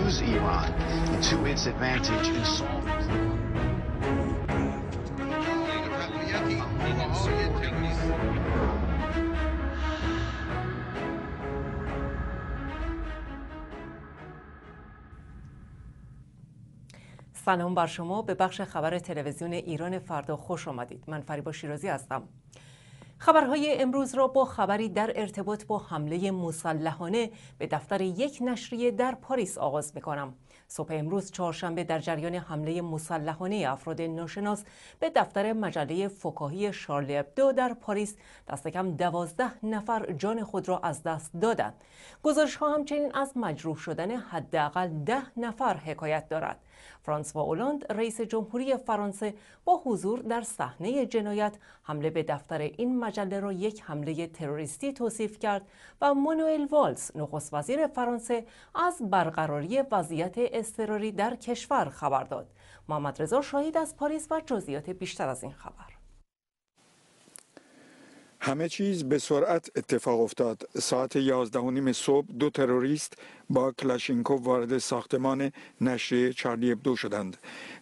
Use Iran to its advantage and solve سلام بر شما به بخش خبر تلویزیون ایران فردا خوش آمدید من فریبا شیرازی هستم خبرهای امروز را با خبری در ارتباط با حمله مسلحانه به دفتر یک نشریه در پاریس آغاز میکنم. صبح امروز چهارشنبه در جریان حمله مسلحانه افراد ناشناس به دفتر مجله فکاهی شارل ابدو در پاریس دستکم کم دوازده نفر جان خود را از دست دادند. گزارش ها همچنین از مجروح شدن حداقل ده نفر حکایت دارد. فرانسوا اولاند رئیس جمهوری فرانسه با حضور در صحنه جنایت حمله به دفتر این مجله را یک حمله تروریستی توصیف کرد و مانوئل والز نخست وزیر فرانسه از برقراری وضعیت اضطراری در کشور خبر داد محمد رضا شاهید از پاریس و جزئیات بیشتر از این خبر همه چیز به سرعت اتفاق افتاد. ساعت یازده و نیم صبح دو تروریست با کلاشینکوف وارد ساختمان نشریه چارلی ابدو شدند.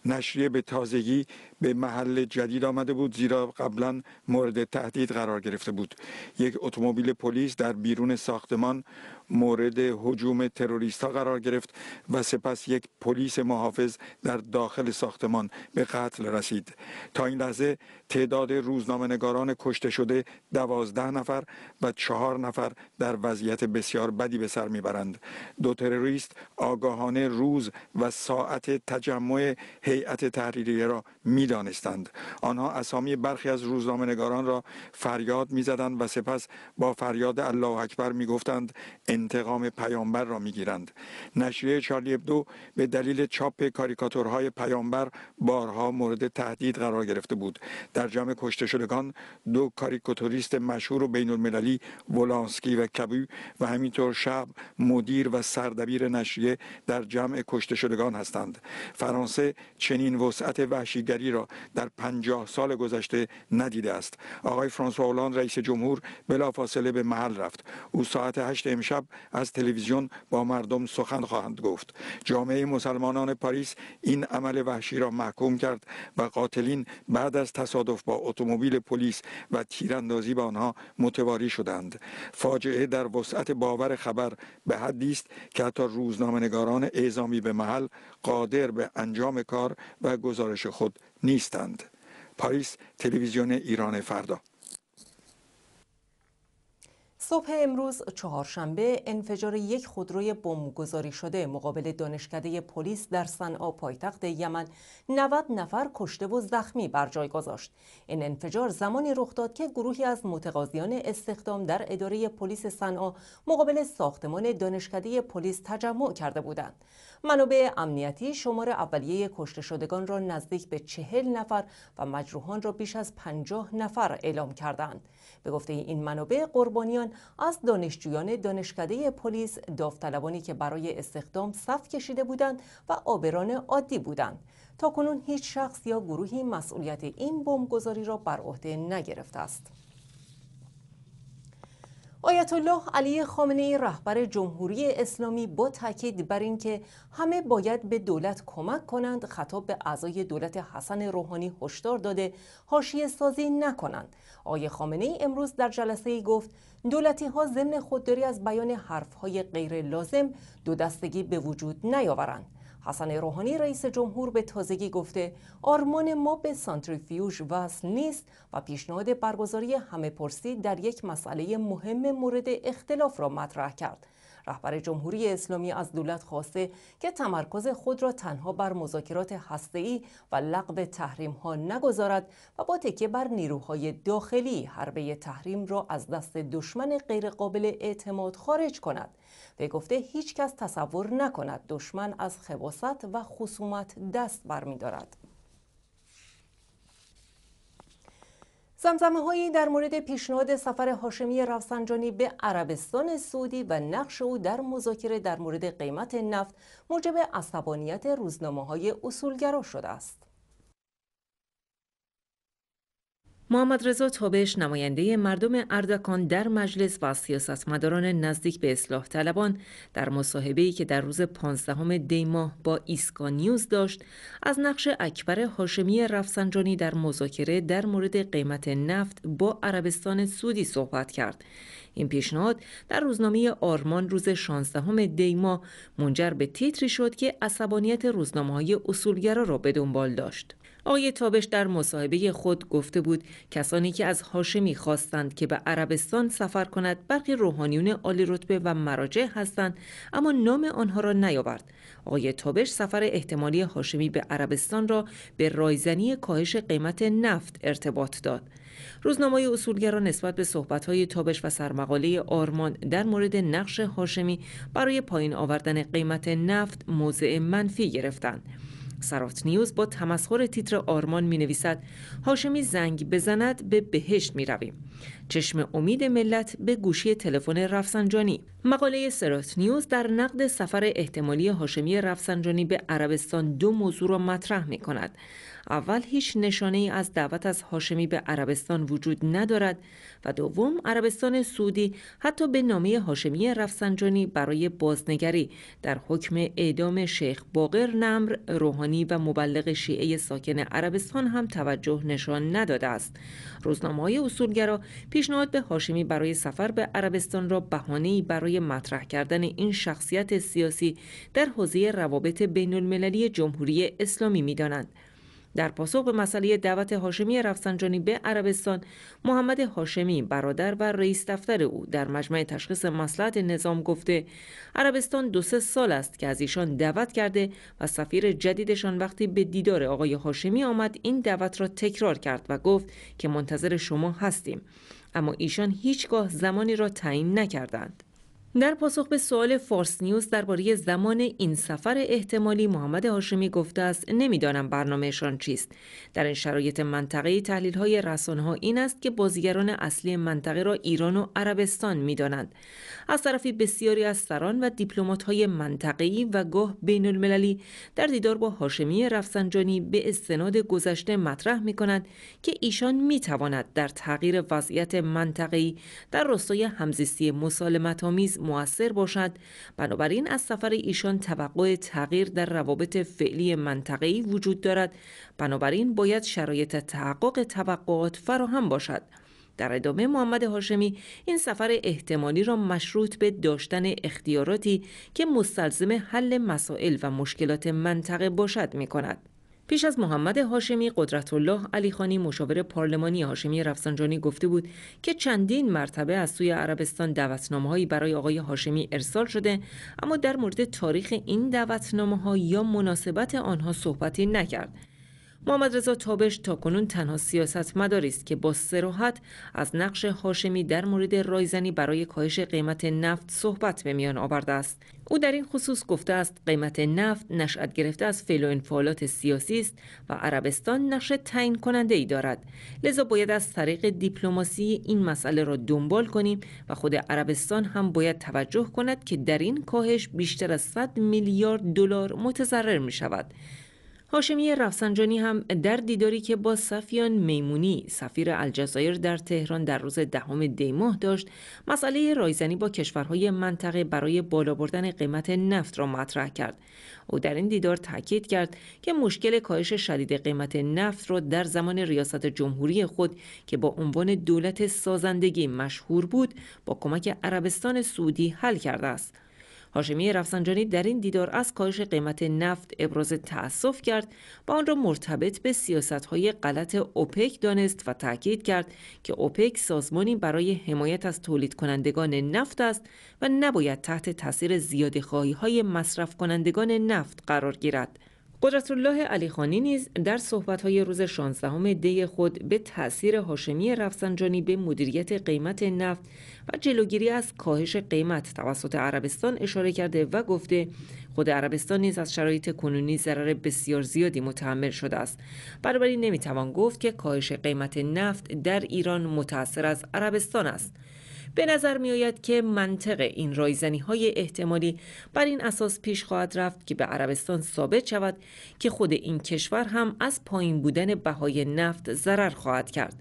نشریه به تازگی به محل جدید آمده بود زیرا قبلا مورد تهدید قرار گرفته بود. یک اتومبیل پلیس در بیرون ساختمان مورد حجوم تروریست ها قرار گرفت و سپس یک پلیس محافظ در داخل ساختمان به قتل رسید تا این لحظه تعداد روزنامهنگاران کشته شده دوازده نفر و چهار نفر در وضعیت بسیار بدی به سر میبرند دو تروریست آگاهانه روز و ساعت تجمع هیئت تحریریه را میدانستند آنها اسامی برخی از روزنامهنگاران را فریاد میزدند و سپس با فریاد الله اکبر میگفتند انتقام پیامبر را میگیرند نشریه چارلی ابدو به دلیل چاپ کاریکاتورهای پیامبر بارها مورد تهدید قرار گرفته بود در جمع کشته شدگان دو کاریکاتوریست مشهور و بین المللی ولانسکی و کبو و همینطور شب مدیر و سردبیر نشریه در جمع کشته شدگان هستند فرانسه چنین وسعت وحشیگری را در پنجاه سال گذشته ندیده است آقای فرانسوا اولان رئیس جمهور بلافاصله به محل رفت او ساعت هشت امشب از تلویزیون با مردم سخن خواهند گفت جامعه مسلمانان پاریس این عمل وحشی را محکوم کرد و قاتلین بعد از تصادف با اتومبیل پلیس و تیراندازی به آنها متواری شدند فاجعه در وسعت باور خبر به حدی است که حتی نگاران اعزامی به محل قادر به انجام کار و گزارش خود نیستند پاریس تلویزیون ایران فردا صبح امروز چهارشنبه انفجار یک خودروی بمبگذاری شده مقابل دانشکده پلیس در صنعا پایتخت یمن 90 نفر کشته و زخمی بر جای گذاشت این انفجار زمانی رخ داد که گروهی از متقاضیان استخدام در اداره پلیس صنعا مقابل ساختمان دانشکده پلیس تجمع کرده بودند منابع امنیتی شمار اولیه کشته شدگان را نزدیک به چهل نفر و مجروحان را بیش از پنجاه نفر اعلام کردند به گفته این منابع قربانیان از دانشجویان دانشکده پلیس داوطلبانی که برای استخدام صف کشیده بودند و آبران عادی بودند تا کنون هیچ شخص یا گروهی مسئولیت این بمبگذاری را بر عهده نگرفته است آیت الله علی خامنه رهبر جمهوری اسلامی با تاکید بر اینکه همه باید به دولت کمک کنند خطاب به اعضای دولت حسن روحانی هشدار داده حاشیه سازی نکنند آقای خامنه امروز در جلسه ای گفت دولتی ها ضمن خودداری از بیان حرف های غیر لازم دو دستگی به وجود نیاورند حسن روحانی رئیس جمهور به تازگی گفته آرمان ما به سانتریفیوژ وصل نیست و پیشنهاد برگزاری همه پرسی در یک مسئله مهم مورد اختلاف را مطرح کرد رهبر جمهوری اسلامی از دولت خواسته که تمرکز خود را تنها بر مذاکرات هسته‌ای و لغو تحریم‌ها نگذارد و با تکیه بر نیروهای داخلی حربه تحریم را از دست دشمن غیرقابل اعتماد خارج کند. به گفته هیچ کس تصور نکند دشمن از خباست و خصومت دست برمیدارد. زمزمه هایی در مورد پیشنهاد سفر هاشمی رفسنجانی به عربستان سعودی و نقش او در مذاکره در مورد قیمت نفت موجب عصبانیت روزنامه های اصولگرا شده است. محمد رضا تابش نماینده مردم اردکان در مجلس و سیاستمداران نزدیک به اصلاح طلبان در ای که در روز 15 دی ماه با ایسکا نیوز داشت از نقش اکبر هاشمی رفسنجانی در مذاکره در مورد قیمت نفت با عربستان سعودی صحبت کرد این پیشنهاد در روزنامه آرمان روز 16 دی ماه منجر به تیتری شد که عصبانیت های اصولگرا را به دنبال داشت آقای تابش در مصاحبه خود گفته بود کسانی که از هاشمی خواستند که به عربستان سفر کند برخی روحانیون عالی رتبه و مراجع هستند اما نام آنها را نیاورد آقای تابش سفر احتمالی هاشمی به عربستان را به رایزنی کاهش قیمت نفت ارتباط داد روزنامه اصولگرا نسبت به صحبت‌های تابش و سرمقاله آرمان در مورد نقش هاشمی برای پایین آوردن قیمت نفت موضع منفی گرفتند سرات نیوز با تمسخر تیتر آرمان می نویسد هاشمی زنگ بزند به بهشت می رویم. چشم امید ملت به گوشی تلفن رفسنجانی مقاله سرات نیوز در نقد سفر احتمالی هاشمی رفسنجانی به عربستان دو موضوع را مطرح می کند اول هیچ نشانه ای از دعوت از هاشمی به عربستان وجود ندارد و دوم عربستان سعودی حتی به نامه هاشمی رفسنجانی برای بازنگری در حکم اعدام شیخ باقر نمر روحانی و مبلغ شیعه ساکن عربستان هم توجه نشان نداده است روزنامه های اصولگرا پیشنهاد به هاشمی برای سفر به عربستان را ای برای مطرح کردن این شخصیت سیاسی در حوزه روابط بین المللی جمهوری اسلامی می دانند، در پاسخ به مسئله دعوت هاشمی رفسنجانی به عربستان محمد هاشمی برادر و رئیس دفتر او در مجمع تشخیص مسلحت نظام گفته عربستان دو سه سال است که از ایشان دعوت کرده و سفیر جدیدشان وقتی به دیدار آقای هاشمی آمد این دعوت را تکرار کرد و گفت که منتظر شما هستیم اما ایشان هیچگاه زمانی را تعیین نکردند در پاسخ به سوال فارس نیوز درباره زمان این سفر احتمالی محمد هاشمی گفته است نمیدانم برنامهشان چیست در این شرایط منطقه تحلیل های رسانه ها این است که بازیگران اصلی منطقه را ایران و عربستان میدانند از طرفی بسیاری از سران و دیپلمات های ای و گاه بین المللی در دیدار با هاشمی رفسنجانی به استناد گذشته مطرح می کنند که ایشان می تواند در تغییر وضعیت ای در راستای همزیستی آمیز موثر باشد بنابراین از سفر ایشان توقع تغییر در روابط فعلی منطقه‌ای وجود دارد بنابراین باید شرایط تحقق توقعات فراهم باشد در ادامه محمد هاشمی این سفر احتمالی را مشروط به داشتن اختیاراتی که مستلزم حل مسائل و مشکلات منطقه باشد می کند. پیش از محمد هاشمی قدرت الله علی خانی مشاور پارلمانی هاشمی رفسنجانی گفته بود که چندین مرتبه از سوی عربستان هایی برای آقای هاشمی ارسال شده اما در مورد تاریخ این ها یا مناسبت آنها صحبتی نکرد. محمد رضا تابش کنون تنها سیاستمداری است که با سراحت از نقش هاشمی در مورد رایزنی برای کاهش قیمت نفت صحبت به میان آورده است او در این خصوص گفته است قیمت نفت نشأت گرفته از فعل و انفعالات سیاسی است و عربستان نقش تعیین کننده ای دارد لذا باید از طریق دیپلماسی این مسئله را دنبال کنیم و خود عربستان هم باید توجه کند که در این کاهش بیشتر از 100 میلیارد دلار متضرر می شود هاشمی رفسنجانی هم در دیداری که با سفیان میمونی سفیر الجزایر در تهران در روز دهم دی ماه داشت مسئله رایزنی با کشورهای منطقه برای بالا بردن قیمت نفت را مطرح کرد او در این دیدار تاکید کرد که مشکل کاهش شدید قیمت نفت را در زمان ریاست جمهوری خود که با عنوان دولت سازندگی مشهور بود با کمک عربستان سعودی حل کرده است هاشمی رفسنجانی در این دیدار از کاهش قیمت نفت ابراز تأسف کرد و آن را مرتبط به های غلط اوپک دانست و تاکید کرد که اوپک سازمانی برای حمایت از تولید کنندگان نفت است و نباید تحت تاثیر زیاده خواهی های مصرف کنندگان نفت قرار گیرد. قدرت الله علیخانی نیز در های روز 16 دی خود به تاثیر هاشمی رفسنجانی به مدیریت قیمت نفت و جلوگیری از کاهش قیمت توسط عربستان اشاره کرده و گفته خود عربستان نیز از شرایط کنونی ضرر بسیار زیادی متحمل شده است بنابراین نمیتوان گفت که کاهش قیمت نفت در ایران متاثر از عربستان است به نظر می آید که منطق این رایزنی های احتمالی بر این اساس پیش خواهد رفت که به عربستان ثابت شود که خود این کشور هم از پایین بودن بهای نفت ضرر خواهد کرد.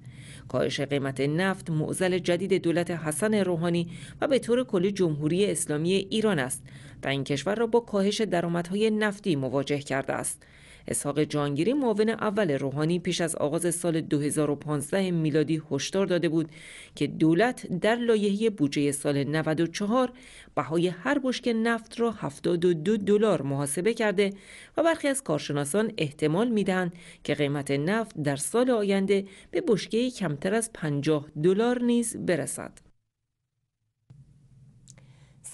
کاهش قیمت نفت معزل جدید دولت حسن روحانی و به طور کلی جمهوری اسلامی ایران است و این کشور را با کاهش درآمدهای نفتی مواجه کرده است. اسحاق جانگیری معاون اول روحانی پیش از آغاز سال 2015 میلادی هشدار داده بود که دولت در لایحه بودجه سال 94 بهای هر بشک نفت را 72 دلار محاسبه کرده و برخی از کارشناسان احتمال میدهند که قیمت نفت در سال آینده به بشکه کمتر از 50 دلار نیز برسد.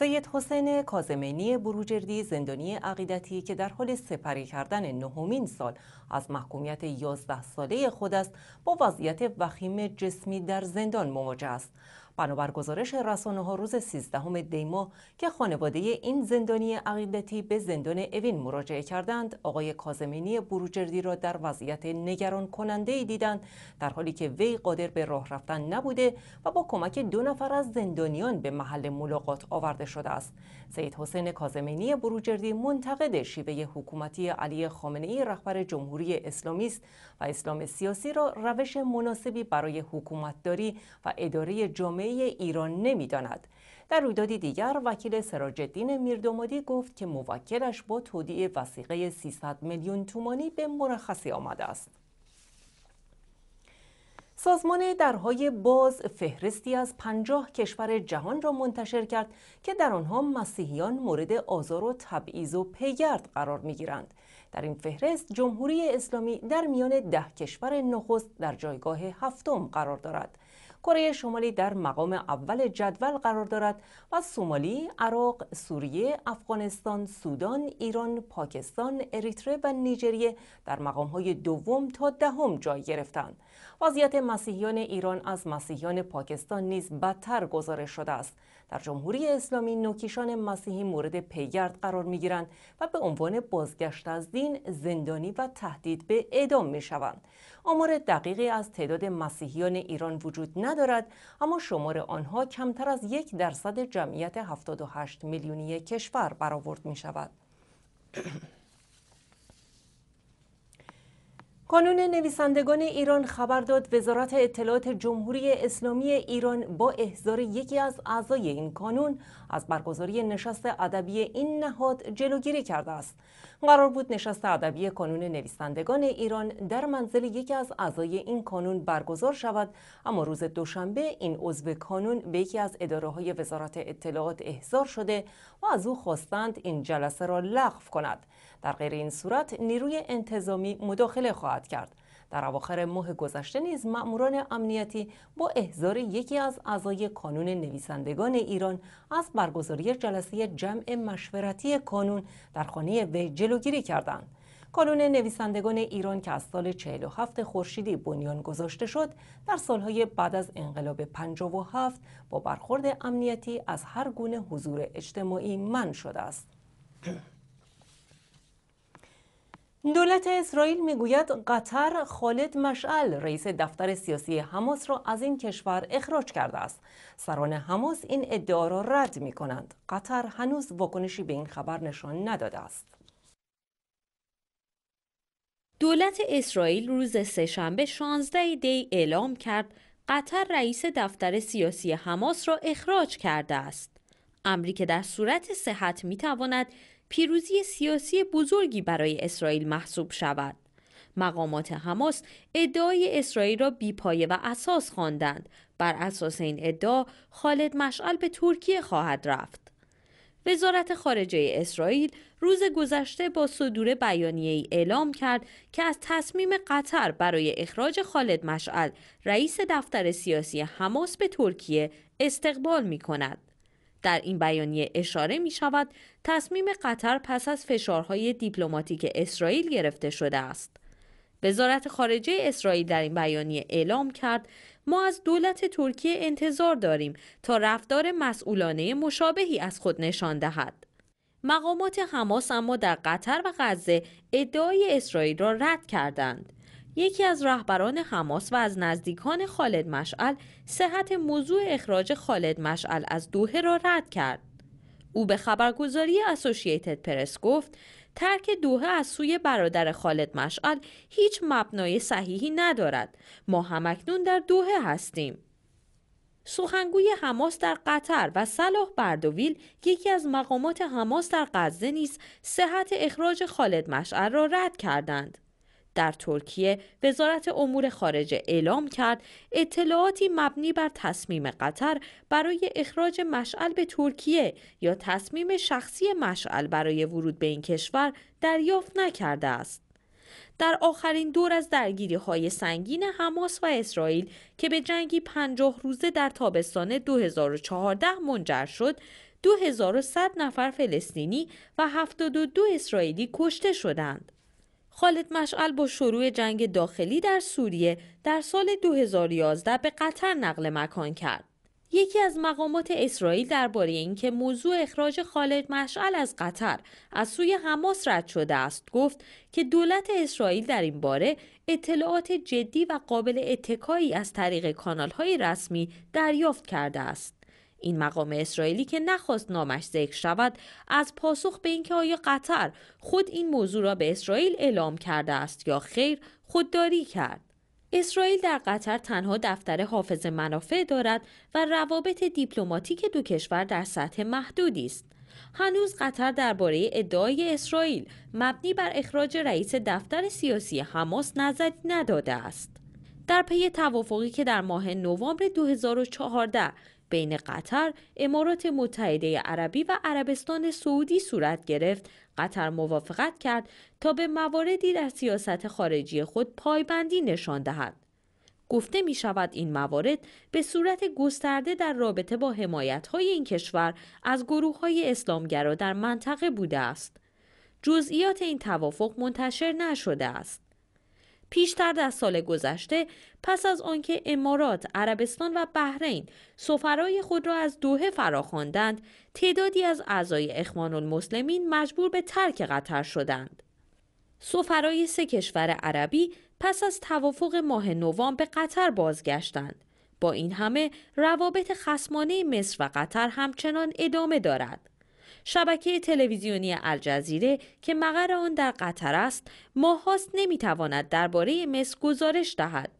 سید حسین کازمینی بروجردی زندانی عقیدتی که در حال سپری کردن نهمین سال از محکومیت 11 ساله خود است با وضعیت وخیم جسمی در زندان مواجه است بنابر گزارش رسانه ها روز 13 دی که خانواده این زندانی عقیدتی به زندان اوین مراجعه کردند آقای کازمینی بروجردی را در وضعیت نگران کننده ای دیدند در حالی که وی قادر به راه رفتن نبوده و با کمک دو نفر از زندانیان به محل ملاقات آورده شده است سید حسین کازمینی بروجردی منتقد شیوه حکومتی علی خامنه ای رهبر جمهوری اسلامی است و اسلام سیاسی را روش مناسبی برای حکومتداری و اداره جامعه ایران نمیداند در رویدادی دیگر وکیل سراجدین میردمادی گفت که موکلش با تودیع وسیقه 300 میلیون تومانی به مرخصی آمده است سازمان درهای باز فهرستی از پنجاه کشور جهان را منتشر کرد که در آنها مسیحیان مورد آزار و تبعیض و پیگرد قرار میگیرند در این فهرست جمهوری اسلامی در میان ده کشور نخست در جایگاه هفتم قرار دارد کره شمالی در مقام اول جدول قرار دارد و سومالی، عراق، سوریه، افغانستان، سودان، ایران، پاکستان، اریتره و نیجریه در مقام های دوم تا دهم جای گرفتند. وضعیت مسیحیان ایران از مسیحیان پاکستان نیز بدتر گزارش شده است. در جمهوری اسلامی نوکیشان مسیحی مورد پیگرد قرار می گیرند و به عنوان بازگشت از دین زندانی و تهدید به اعدام می شوند. آمار دقیقی از تعداد مسیحیان ایران وجود ندارد اما شمار آنها کمتر از یک درصد جمعیت 78 میلیونی کشور برآورد می شود. کانون نویسندگان ایران خبر داد وزارت اطلاعات جمهوری اسلامی ایران با احضار یکی از اعضای این کانون از برگزاری نشست ادبی این نهاد جلوگیری کرده است قرار بود نشست ادبی کانون نویسندگان ایران در منزل یکی از اعضای این کانون برگزار شود اما روز دوشنبه این عضو کانون به یکی از اداره های وزارت اطلاعات احضار شده و از او خواستند این جلسه را لغو کند در غیر این صورت نیروی انتظامی مداخله خواهد کرد در اواخر ماه گذشته نیز مأموران امنیتی با احضار یکی از اعضای کانون نویسندگان ایران از برگزاری جلسه جمع مشورتی کانون در خانه وی جلوگیری کردند کانون نویسندگان ایران که از سال 47 خورشیدی بنیان گذاشته شد در سالهای بعد از انقلاب 57 با برخورد امنیتی از هر گونه حضور اجتماعی من شده است دولت اسرائیل میگوید قطر خالد مشعل رئیس دفتر سیاسی حماس را از این کشور اخراج کرده است سران حماس این ادعا را رد می کنند قطر هنوز واکنشی به این خبر نشان نداده است دولت اسرائیل روز سهشنبه 16 دی اعلام کرد قطر رئیس دفتر سیاسی حماس را اخراج کرده است امری در صورت صحت می تواند پیروزی سیاسی بزرگی برای اسرائیل محسوب شود. مقامات حماس ادعای اسرائیل را بیپایه و اساس خواندند. بر اساس این ادعا خالد مشعل به ترکیه خواهد رفت. وزارت خارجه اسرائیل روز گذشته با صدور بیانیه ای اعلام کرد که از تصمیم قطر برای اخراج خالد مشعل رئیس دفتر سیاسی حماس به ترکیه استقبال می کند. در این بیانیه اشاره می شود تصمیم قطر پس از فشارهای دیپلماتیک اسرائیل گرفته شده است. وزارت خارجه اسرائیل در این بیانیه اعلام کرد ما از دولت ترکیه انتظار داریم تا رفتار مسئولانه مشابهی از خود نشان دهد. مقامات حماس اما در قطر و غزه ادعای اسرائیل را رد کردند. یکی از رهبران حماس و از نزدیکان خالد مشعل صحت موضوع اخراج خالد مشعل از دوه را رد کرد او به خبرگزاری اسوسییتد پرس گفت ترک دوه از سوی برادر خالد مشعل هیچ مبنای صحیحی ندارد ما همکنون در دوه هستیم سخنگوی حماس در قطر و صلاح بردویل یکی از مقامات حماس در غزه نیز صحت اخراج خالد مشعل را رد کردند در ترکیه وزارت امور خارجه اعلام کرد اطلاعاتی مبنی بر تصمیم قطر برای اخراج مشعل به ترکیه یا تصمیم شخصی مشعل برای ورود به این کشور دریافت نکرده است. در آخرین دور از درگیری های سنگین حماس و اسرائیل که به جنگی پنجاه روزه در تابستان 2014 منجر شد، 2100 نفر فلسطینی و 72 اسرائیلی کشته شدند. خالد مشعل با شروع جنگ داخلی در سوریه در سال 2011 به قطر نقل مکان کرد. یکی از مقامات اسرائیل درباره اینکه موضوع اخراج خالد مشعل از قطر از سوی حماس رد شده است گفت که دولت اسرائیل در این باره اطلاعات جدی و قابل اتکایی از طریق کانال‌های رسمی دریافت کرده است. این مقام اسرائیلی که نخواست نامش ذکر شود از پاسخ به اینکه آیا قطر خود این موضوع را به اسرائیل اعلام کرده است یا خیر خودداری کرد اسرائیل در قطر تنها دفتر حافظ منافع دارد و روابط دیپلماتیک دو کشور در سطح محدودی است هنوز قطر درباره ادعای اسرائیل مبنی بر اخراج رئیس دفتر سیاسی حماس نظری نداده است در پی توافقی که در ماه نوامبر 2014 بین قطر، امارات متحده عربی و عربستان سعودی صورت گرفت، قطر موافقت کرد تا به مواردی در سیاست خارجی خود پایبندی نشان دهد. گفته می شود این موارد به صورت گسترده در رابطه با حمایت های این کشور از گروه های اسلامگرا در منطقه بوده است. جزئیات این توافق منتشر نشده است. پیشتر در سال گذشته پس از آنکه امارات، عربستان و بحرین سفرای خود را از دوه فراخواندند، تعدادی از اعضای اخوان المسلمین مجبور به ترک قطر شدند. سفرای سه کشور عربی پس از توافق ماه نوامبر به قطر بازگشتند. با این همه روابط خسمانه مصر و قطر همچنان ادامه دارد. شبکه تلویزیونی الجزیره که مقر آن در قطر است ماهاست نمیتواند درباره مصر گزارش دهد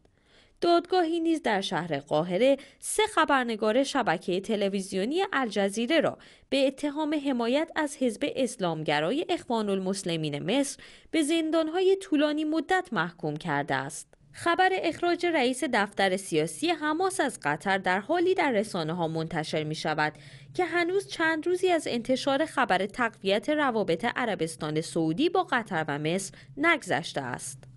دادگاهی نیز در شهر قاهره سه خبرنگار شبکه تلویزیونی الجزیره را به اتهام حمایت از حزب اسلامگرای اخوان المسلمین مصر به زندانهای طولانی مدت محکوم کرده است. خبر اخراج رئیس دفتر سیاسی حماس از قطر در حالی در رسانه ها منتشر می شود که هنوز چند روزی از انتشار خبر تقویت روابط عربستان سعودی با قطر و مصر نگذشته است.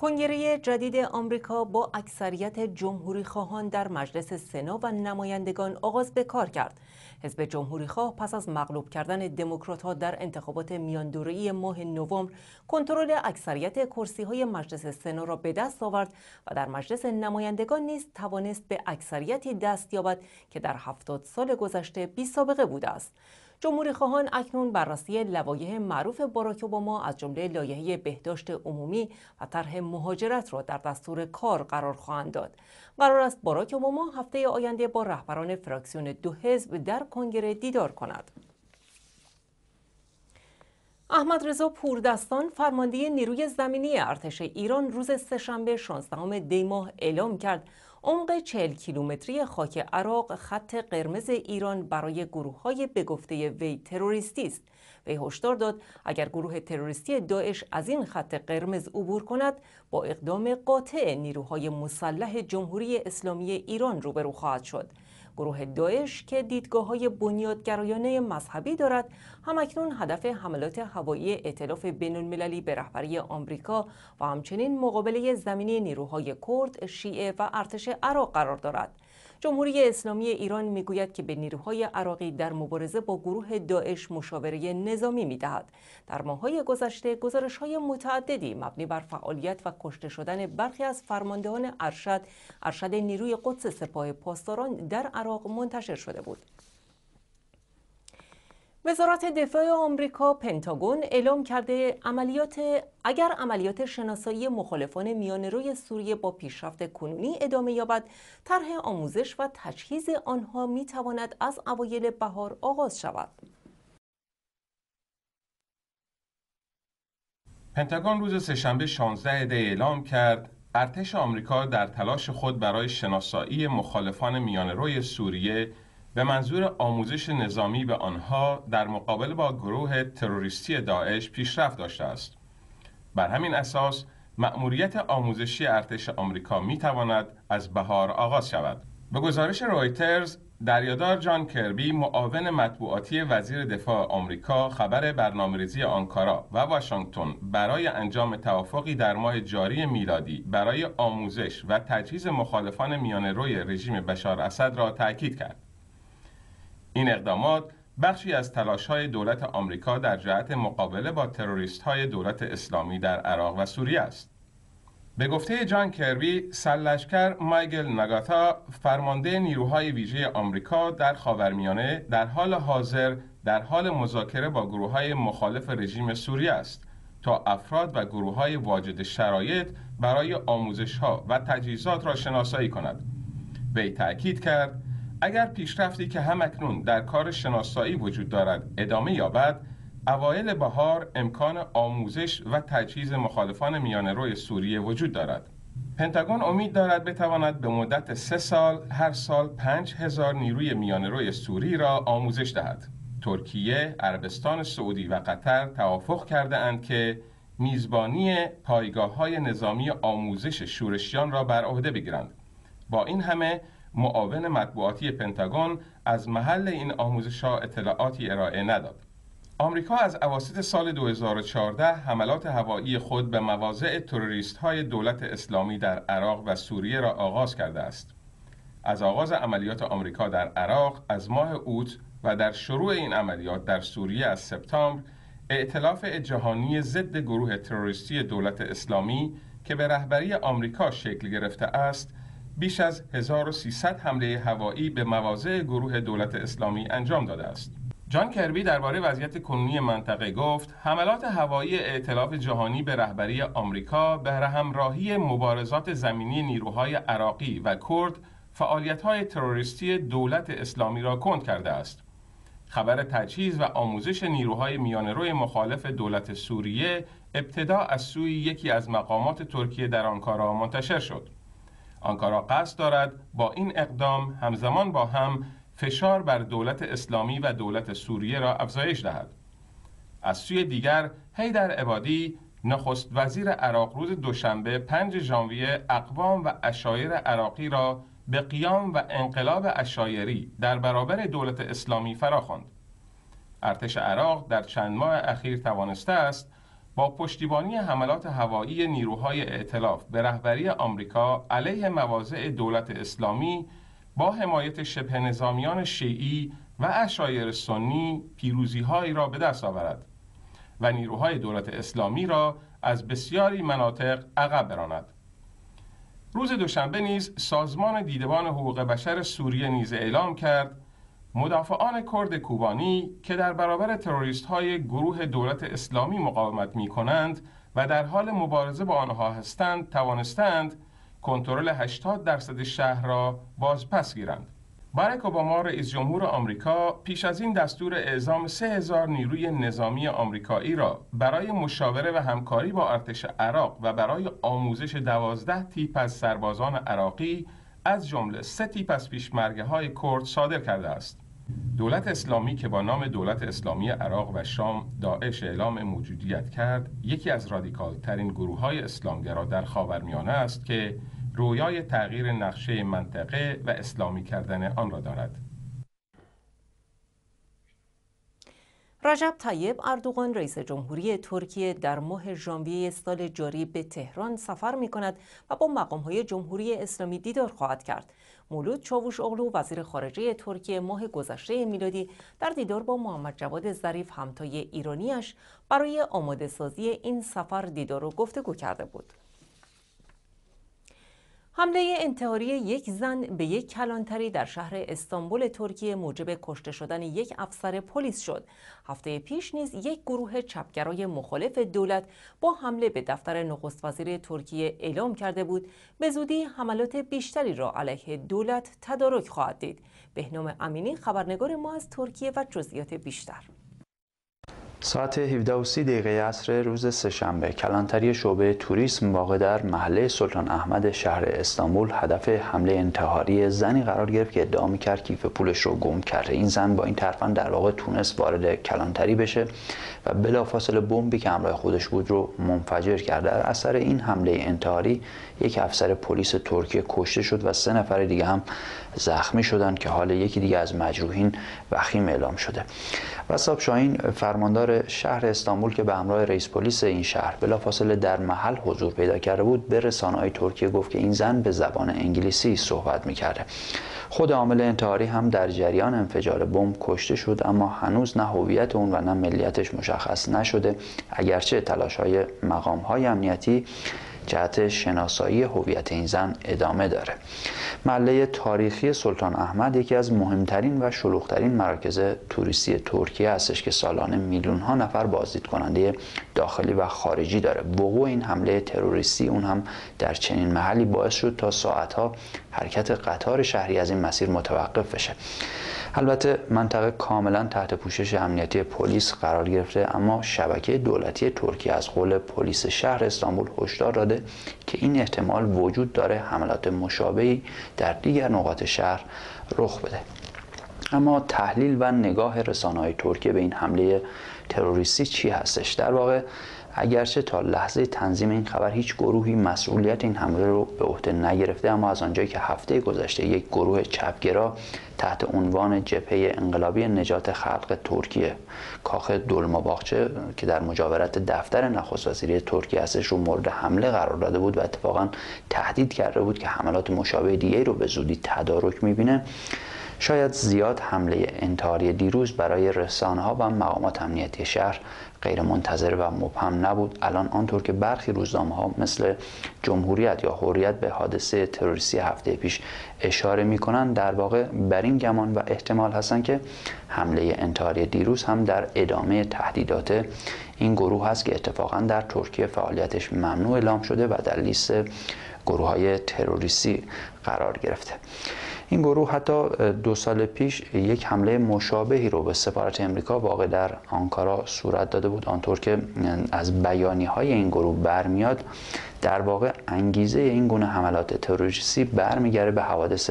کنگره جدید آمریکا با اکثریت جمهوری خواهان در مجلس سنا و نمایندگان آغاز به کار کرد. حزب جمهوری خواه پس از مغلوب کردن دموکراتها در انتخابات میاندوری ماه نوامبر کنترل اکثریت کرسی های مجلس سنا را به دست آورد و در مجلس نمایندگان نیز توانست به اکثریتی دست یابد که در هفتاد سال گذشته بی سابقه بوده است. جمهوری خواهان اکنون بررسی لوایح معروف باراک اوباما از جمله لایحه بهداشت عمومی و طرح مهاجرت را در دستور کار قرار خواهند داد قرار است باراک اوباما هفته آینده با رهبران فراکسیون دو حزب در کنگره دیدار کند احمد رضا پوردستان فرمانده نیروی زمینی ارتش ایران روز سهشنبه 16 دی ماه اعلام کرد عمق 40 کیلومتری خاک عراق خط قرمز ایران برای گروه های به گفته وی تروریستی است وی هشدار داد اگر گروه تروریستی داعش از این خط قرمز عبور کند با اقدام قاطع نیروهای مسلح جمهوری اسلامی ایران روبرو خواهد شد گروه داعش که دیدگاه های بنیادگرایانه مذهبی دارد همکنون هدف حملات هوایی اعتلاف بین المللی به رهبری آمریکا و همچنین مقابله زمینی نیروهای کرد، شیعه و ارتش عراق قرار دارد. جمهوری اسلامی ایران میگوید که به نیروهای عراقی در مبارزه با گروه داعش مشاوره نظامی میدهد در ماههای گذشته گزارش های متعددی مبنی بر فعالیت و کشته شدن برخی از فرماندهان ارشد ارشد نیروی قدس سپاه پاسداران در عراق منتشر شده بود وزارت دفاع آمریکا پنتاگون اعلام کرده عملیات اگر عملیات شناسایی مخالفان میان روی سوریه با پیشرفت کنونی ادامه یابد طرح آموزش و تجهیز آنها می تواند از اوایل بهار آغاز شود پنتاگون روز سهشنبه 16 دی اعلام کرد ارتش آمریکا در تلاش خود برای شناسایی مخالفان میان روی سوریه به منظور آموزش نظامی به آنها در مقابل با گروه تروریستی داعش پیشرفت داشته است بر همین اساس مأموریت آموزشی ارتش آمریکا می تواند از بهار آغاز شود به گزارش رویترز دریادار جان کربی معاون مطبوعاتی وزیر دفاع آمریکا خبر برنامه‌ریزی آنکارا و واشنگتن برای انجام توافقی در ماه جاری میلادی برای آموزش و تجهیز مخالفان میان روی رژیم بشار اسد را تأکید کرد. این اقدامات بخشی از های دولت آمریکا در جهت مقابله با های دولت اسلامی در عراق و سوریه است. به گفته جان کربی، سلشکر مایگل نگاتا فرمانده نیروهای ویژه آمریکا در خاورمیانه در حال حاضر در حال مذاکره با گروه های مخالف رژیم سوریه است تا افراد و گروه های واجد شرایط برای آموزش ها و تجهیزات را شناسایی کند. وی تأکید کرد اگر پیشرفتی که اکنون در کار شناسایی وجود دارد ادامه یابد اوایل بهار امکان آموزش و تجهیز مخالفان میان روی سوریه وجود دارد پنتاگون امید دارد بتواند به مدت سه سال هر سال پنج هزار نیروی میان روی سوری را آموزش دهد ترکیه، عربستان سعودی و قطر توافق کرده اند که میزبانی پایگاه های نظامی آموزش شورشیان را بر عهده بگیرند با این همه معاون مطبوعاتی پنتاگون از محل این آموزش ها اطلاعاتی ارائه نداد. آمریکا از اواسط سال 2014 حملات هوایی خود به مواضع تروریست های دولت اسلامی در عراق و سوریه را آغاز کرده است. از آغاز عملیات آمریکا در عراق از ماه اوت و در شروع این عملیات در سوریه از سپتامبر ائتلاف جهانی ضد گروه تروریستی دولت اسلامی که به رهبری آمریکا شکل گرفته است بیش از 1300 حمله هوایی به مواضع گروه دولت اسلامی انجام داده است. جان کربی درباره وضعیت کنونی منطقه گفت حملات هوایی ائتلاف جهانی به رهبری آمریکا به همراهی مبارزات زمینی نیروهای عراقی و کرد فعالیت‌های تروریستی دولت اسلامی را کند کرده است. خبر تجهیز و آموزش نیروهای روی مخالف دولت سوریه ابتدا از سوی یکی از مقامات ترکیه در آنکارا منتشر شد. آنکارا قصد دارد با این اقدام همزمان با هم فشار بر دولت اسلامی و دولت سوریه را افزایش دهد از سوی دیگر هیدر عبادی نخست وزیر عراق روز دوشنبه 5 ژانویه اقوام و اشایر عراقی را به قیام و انقلاب اشایری در برابر دولت اسلامی فراخواند ارتش عراق در چند ماه اخیر توانسته است با پشتیبانی حملات هوایی نیروهای ائتلاف به رهبری آمریکا علیه مواضع دولت اسلامی با حمایت شبه نظامیان شیعی و اشایر سنی هایی را به دست آورد و نیروهای دولت اسلامی را از بسیاری مناطق عقب براند روز دوشنبه نیز سازمان دیدبان حقوق بشر سوریه نیز اعلام کرد مدافعان کرد کوبانی که در برابر تروریست های گروه دولت اسلامی مقاومت می کنند و در حال مبارزه با آنها هستند توانستند کنترل 80 درصد شهر را بازپس گیرند. بارک اوباما رئیس جمهور آمریکا پیش از این دستور اعزام 3000 نیروی نظامی آمریکایی را برای مشاوره و همکاری با ارتش عراق و برای آموزش 12 تیپ از سربازان عراقی از جمله سه تیپ از پیشمرگه های کرد صادر کرده است. دولت اسلامی که با نام دولت اسلامی عراق و شام داعش اعلام موجودیت کرد یکی از رادیکال ترین گروه های اسلامگرا در خاورمیانه است که رویای تغییر نقشه منطقه و اسلامی کردن آن را دارد رجب طیب اردوغان رئیس جمهوری ترکیه در ماه ژانویه سال جاری به تهران سفر می کند و با مقام های جمهوری اسلامی دیدار خواهد کرد. مولود چاووش اغلو وزیر خارجه ترکیه ماه گذشته میلادی در دیدار با محمد جواد ظریف همتای ایرانیش برای آماده سازی این سفر دیدار و گفتگو کرده بود. حمله انتحاری یک زن به یک کلانتری در شهر استانبول ترکیه موجب کشته شدن یک افسر پلیس شد. هفته پیش نیز یک گروه چپگرای مخالف دولت با حمله به دفتر نخست وزیر ترکیه اعلام کرده بود به زودی حملات بیشتری را علیه دولت تدارک خواهد دید. بهنام امینی خبرنگار ما از ترکیه و جزئیات بیشتر ساعت 17 و دقیقه عصر روز سهشنبه کلانتری شعبه توریسم واقع در محله سلطان احمد شهر استانبول هدف حمله انتحاری زنی قرار گرفت که ادعا میکرد کیف پولش رو گم کرده این زن با این ترفند در واقع تونست وارد کلانتری بشه و بلافاصله بمبی که همراه خودش بود رو منفجر کرد در اثر این حمله انتحاری یک افسر پلیس ترکیه کشته شد و سه نفر دیگه هم زخمی شدند که حال یکی دیگه از مجروحین وخیم اعلام شده ساب شاهین فرماندار شهر استانبول که به همراه رئیس پلیس این شهر بلافاصله در محل حضور پیدا کرده بود به رسانه‌های ترکیه گفت که این زن به زبان انگلیسی صحبت میکرده خود عامل انتحاری هم در جریان انفجار بمب کشته شد اما هنوز نه هویت اون و نه ملیتش مشخص نشده اگرچه تلاش های امنیتی جهت شناسایی هویت این زن ادامه داره محله تاریخی سلطان احمد یکی از مهمترین و شلوغترین مراکز توریستی ترکیه هستش که سالانه میلیون ها نفر بازدید کننده داخلی و خارجی داره وقوع این حمله تروریستی اون هم در چنین محلی باعث شد تا ساعتها حرکت قطار شهری از این مسیر متوقف بشه البته منطقه کاملا تحت پوشش امنیتی پلیس قرار گرفته اما شبکه دولتی ترکیه از قول پلیس شهر استانبول هشدار داده که این احتمال وجود داره حملات مشابهی در دیگر نقاط شهر رخ بده اما تحلیل و نگاه رسانه های ترکیه به این حمله تروریستی چی هستش در واقع اگرچه تا لحظه تنظیم این خبر هیچ گروهی مسئولیت این حمله رو به عهده نگرفته اما از آنجایی که هفته گذشته یک گروه چپگرا تحت عنوان جبهه انقلابی نجات خلق ترکیه کاخ دلماباخچه که در مجاورت دفتر نخست وزیری ترکیه هستش رو مورد حمله قرار داده بود و اتفاقا تهدید کرده بود که حملات مشابه دیگه رو به زودی تدارک میبینه شاید زیاد حمله انتحاری دیروز برای رسانه و مقامات امنیتی شهر غیر منتظر و مبهم نبود الان آنطور که برخی روزنامه ها مثل جمهوریت یا حریت به حادثه تروریستی هفته پیش اشاره می کنند در واقع بر این گمان و احتمال هستند که حمله انتحاری دیروز هم در ادامه تهدیدات این گروه هست که اتفاقا در ترکیه فعالیتش ممنوع اعلام شده و در لیست گروه های تروریستی قرار گرفته این گروه حتی دو سال پیش یک حمله مشابهی رو به سفارت امریکا واقع در آنکارا صورت داده بود آنطور که از بیانی های این گروه برمیاد در واقع انگیزه این گونه حملات تروریستی برمیگرده به حوادث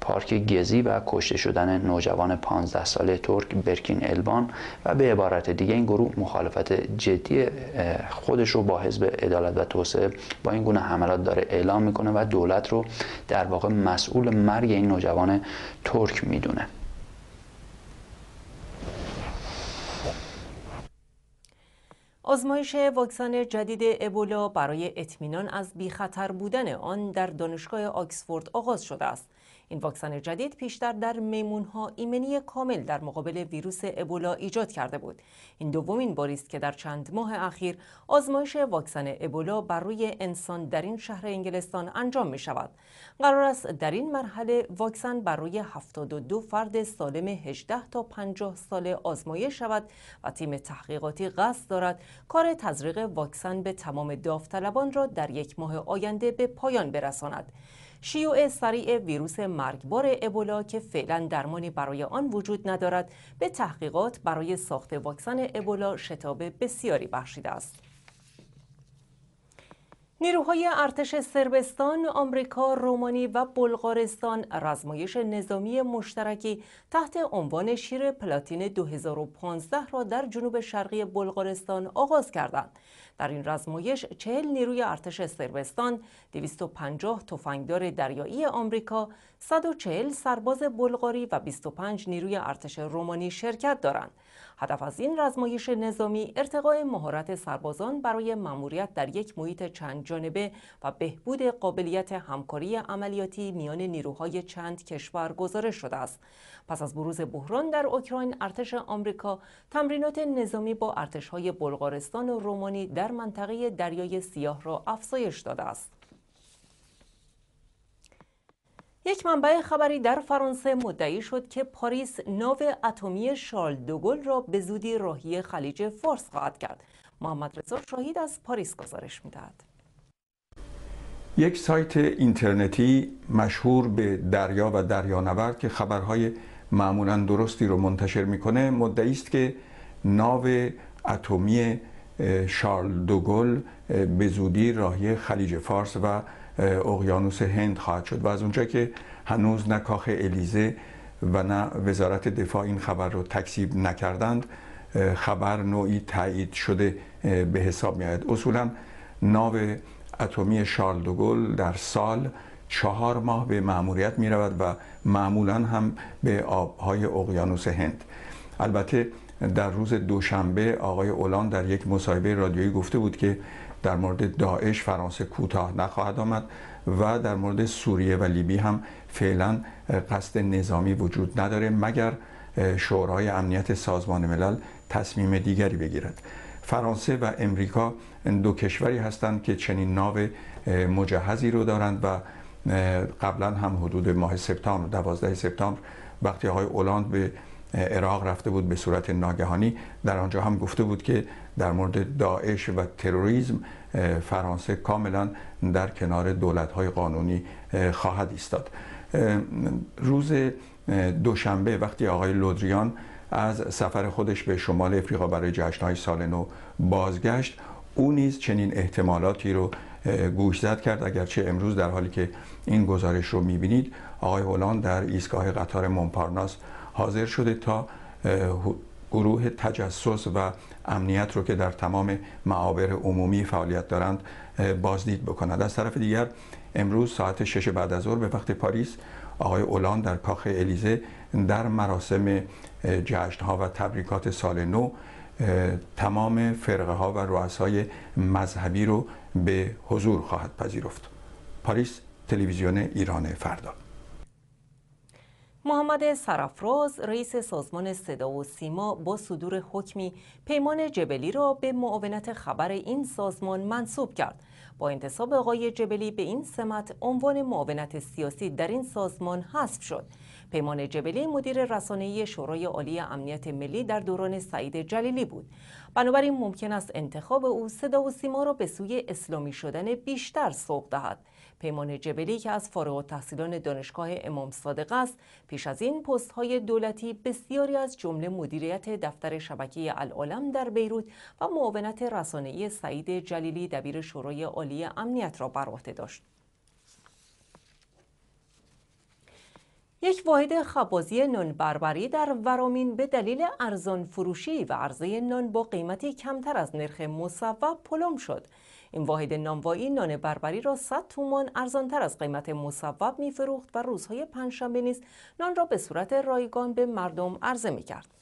پارک گزی و کشته شدن نوجوان 15 ساله ترک برکین البان و به عبارت دیگه این گروه مخالفت جدی خودش رو با حزب عدالت و توسعه با این گونه حملات داره اعلام میکنه و دولت رو در واقع مسئول مرگ این نوجوان ترک میدونه آزمایش واکسن جدید ابولا برای اطمینان از بیخطر بودن آن در دانشگاه آکسفورد آغاز شده است. این واکسن جدید پیشتر در میمونها ایمنی کامل در مقابل ویروس ابولا ایجاد کرده بود این دومین باری است که در چند ماه اخیر آزمایش واکسن ابولا بر روی انسان در این شهر انگلستان انجام می شود قرار است در این مرحله واکسن بر روی 72 فرد سالم 18 تا 50 ساله آزمایش شود و تیم تحقیقاتی قصد دارد کار تزریق واکسن به تمام داوطلبان را در یک ماه آینده به پایان برساند شیوع سریع ویروس مرگبار ابولا که فعلا درمانی برای آن وجود ندارد به تحقیقات برای ساخت واکسن ابولا شتاب بسیاری بخشیده است نیروهای ارتش سربستان، آمریکا، رومانی و بلغارستان رزمایش نظامی مشترکی تحت عنوان شیر پلاتین 2015 را در جنوب شرقی بلغارستان آغاز کردند. در این رزمایش 40 نیروی ارتش سربستان 250 تفنگدار دریایی آمریکا 140 سرباز بلغاری و 25 نیروی ارتش رومانی شرکت دارند هدف از این رزمایش نظامی ارتقای مهارت سربازان برای مأموریت در یک محیط چند جانبه و بهبود قابلیت همکاری عملیاتی میان نیروهای چند کشور گزارش شده است پس از بروز بحران در اوکراین ارتش آمریکا تمرینات نظامی با ارتشهای بلغارستان و رومانی در منطقه دریای سیاه را افزایش داده است یک منبع خبری در فرانسه مدعی شد که پاریس ناو اتمی شارل دوگل را به زودی راهی خلیج فارس خواهد کرد. محمد رضا شاهید از پاریس گزارش میدهد. یک سایت اینترنتی مشهور به دریا و دریانورد که خبرهای معمولا درستی رو منتشر میکنه مدعی است که ناو اتمی شارل دوگل به زودی راهی خلیج فارس و اقیانوس هند خواهد شد و از اونجا که هنوز نه کاخ الیزه و نه وزارت دفاع این خبر رو تکسیب نکردند خبر نوعی تایید شده به حساب میآید اصولا ناو اتمی شارل دوگل در سال چهار ماه به معمولیت می رود و معمولا هم به آبهای اقیانوس هند البته در روز دوشنبه آقای اولان در یک مصاحبه رادیویی گفته بود که در مورد داعش فرانسه کوتاه نخواهد آمد و در مورد سوریه و لیبی هم فعلا قصد نظامی وجود نداره مگر شورای امنیت سازمان ملل تصمیم دیگری بگیرد فرانسه و امریکا دو کشوری هستند که چنین ناو مجهزی رو دارند و قبلا هم حدود ماه سپتامبر 12 سپتامبر وقتی آقای اولاند به عراق رفته بود به صورت ناگهانی در آنجا هم گفته بود که در مورد داعش و تروریسم فرانسه کاملا در کنار های قانونی خواهد ایستاد روز دوشنبه وقتی آقای لودریان از سفر خودش به شمال افریقا برای جشنهای سال نو بازگشت او نیز چنین احتمالاتی رو گوش زد کرد اگرچه امروز در حالی که این گزارش رو میبینید آقای هولان در ایستگاه قطار مونپارناس حاضر شده تا گروه تجسس و امنیت رو که در تمام معابر عمومی فعالیت دارند بازدید بکند از طرف دیگر امروز ساعت 6 بعد از ظهر به وقت پاریس آقای اولان در کاخ الیزه در مراسم ها و تبریکات سال نو تمام فرقه ها و رؤسای مذهبی رو به حضور خواهد پذیرفت پاریس تلویزیون ایران فردا محمد سرافروز رئیس سازمان صدا و سیما با صدور حکمی پیمان جبلی را به معاونت خبر این سازمان منصوب کرد با انتصاب آقای جبلی به این سمت عنوان معاونت سیاسی در این سازمان حذف شد پیمان جبلی مدیر رسانه‌ای شورای عالی امنیت ملی در دوران سعید جلیلی بود بنابراین ممکن است انتخاب او صدا و سیما را به سوی اسلامی شدن بیشتر سوق دهد پیمان جبلی که از فارغ التحصیلان دانشگاه امام صادق است پیش از این پست های دولتی بسیاری از جمله مدیریت دفتر شبکه العالم در بیروت و معاونت رسانه‌ای سعید جلیلی دبیر شورای عالی امنیت را بر عهده داشت یک واحد خبازی نان بربری در ورامین به دلیل ارزان فروشی و عرضه نان با قیمتی کمتر از نرخ مصوب پلم شد. این واحد نانوایی نان بربری را 100 تومان ارزانتر از قیمت مصوب فروخت و روزهای پنجشنبه نیز نان را به صورت رایگان به مردم عرضه کرد.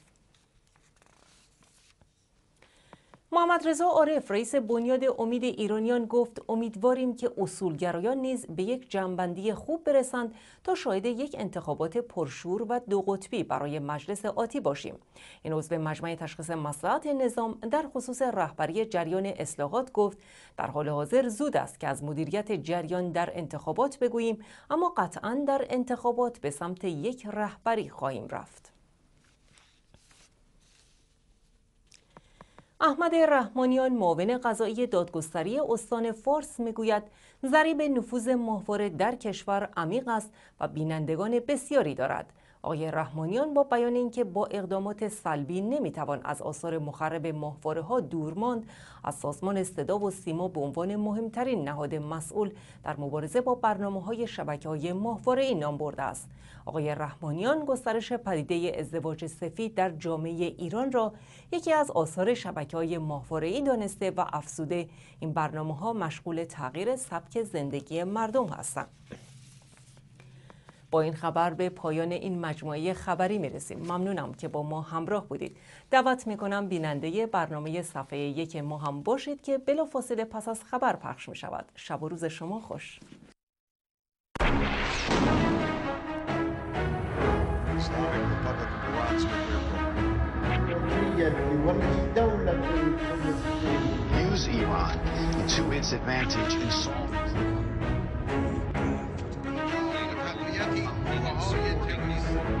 محمد رضا عارف رئیس بنیاد امید ایرانیان گفت امیدواریم که اصولگرایان نیز به یک جنبندی خوب برسند تا شاهد یک انتخابات پرشور و دو قطبی برای مجلس آتی باشیم این عضو مجمع تشخیص مصلحت نظام در خصوص رهبری جریان اصلاحات گفت در حال حاضر زود است که از مدیریت جریان در انتخابات بگوییم اما قطعا در انتخابات به سمت یک رهبری خواهیم رفت احمد رحمانیان معاون قضایی دادگستری استان فارس میگوید ذریب نفوذ محور در کشور عمیق است و بینندگان بسیاری دارد آقای رحمانیان با بیان اینکه با اقدامات سلبی نمیتوان از آثار مخرب ماهواره ها دور ماند از سازمان صدا و سیما به عنوان مهمترین نهاد مسئول در مبارزه با برنامه های شبکه های ماهواره ای نام برده است آقای رحمانیان گسترش پدیده ازدواج سفید در جامعه ایران را یکی از آثار شبکه های ماهواره ای دانسته و افزوده این برنامه ها مشغول تغییر سبک زندگی مردم هستند با این خبر به پایان این مجموعه خبری میرسیم ممنونم که با ما همراه بودید دعوت میکنم بیننده برنامه صفحه یک ما هم باشید که بلافاصله پس از خبر پخش میشود شب و روز شما خوش temiz.